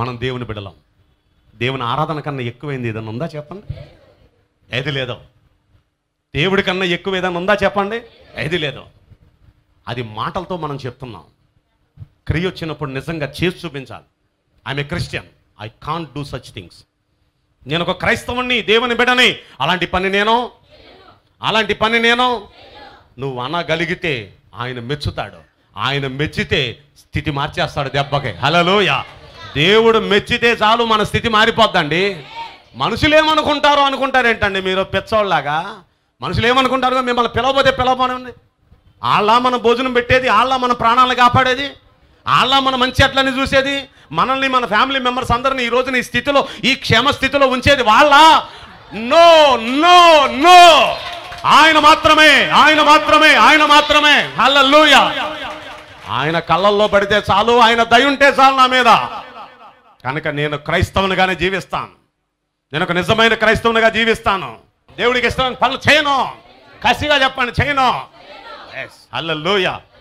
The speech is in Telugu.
మనం దేవుని బిడలం దేవుని ఆరాధన కన్నా ఎక్కువైంది ఏదన్నా ఉందా చెప్పండి ఏది లేదో దేవుడి కన్నా ఎక్కువ ఏదైనా ఉందా చెప్పండి ఏది లేదో అది మాటలతో మనం చెప్తున్నాం క్రియ వచ్చినప్పుడు నిజంగా చేసి చూపించాలి I'm a Christian I can't do such things నేను ఒక క్రైస్తవుణ్ణి దేవుని బిడని అలాంటి పని నేను అలాంటి పని నేను నువ్వు అనగలిగితే ఆయన మెచ్చుతాడు ఆయన మెచ్చితే స్థితి మార్చేస్తాడు దెబ్బకి యా దేవుడు మెచ్చితే చాలు మన స్థితి మారిపోద్దండి మనుషులు ఏమనుకుంటారో అనుకుంటారేంటండి మీరు పిచ్చోళ్ళలాగా మనుషులు ఏమనుకుంటారు మిమ్మల్ని పిలవబోతే పిలవబడండి వాళ్ళ మన భోజనం పెట్టేది వాళ్ళ మన ప్రాణాలను కాపాడేది వాళ్ళ మన మంచి అట్లని చూసేది మనల్ని మన ఫ్యామిలీ మెంబర్స్ అందరిని ఈ రోజున ఈ స్థితిలో ఈ క్షేమ స్థితిలో ఉంచేది వాళ్ళ నో నో నో ఆయన మాత్రమే ఆయన మాత్రమే ఆయన మాత్రమే అల్లూయా ఆయన కళ్ళల్లో పడితే చాలు ఆయన దయ ఉంటే చాలు నా మీద కనుక నేను క్రైస్తవునిగానే జీవిస్తాను నేను ఒక నిజమైన క్రైస్తవునిగా జీవిస్తాను దేవుడికి ఇష్టమైన పనులు చేయను కసిగా చెప్పండి చేయను ఎస్ అల్లలోయ